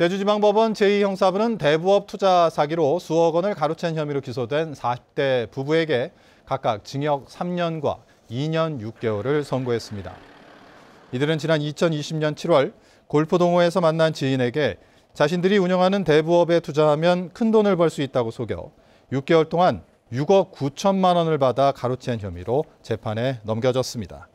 제주지방법원 제2형사부는 대부업 투자 사기로 수억 원을 가로챈 혐의로 기소된 40대 부부에게 각각 징역 3년과 2년 6개월을 선고했습니다. 이들은 지난 2020년 7월 골프동호회에서 만난 지인에게 자신들이 운영하는 대부업에 투자하면 큰 돈을 벌 수 있다고 속여 6개월 동안 6억 9천만 원을 받아 가로챈 혐의로 재판에 넘겨졌습니다.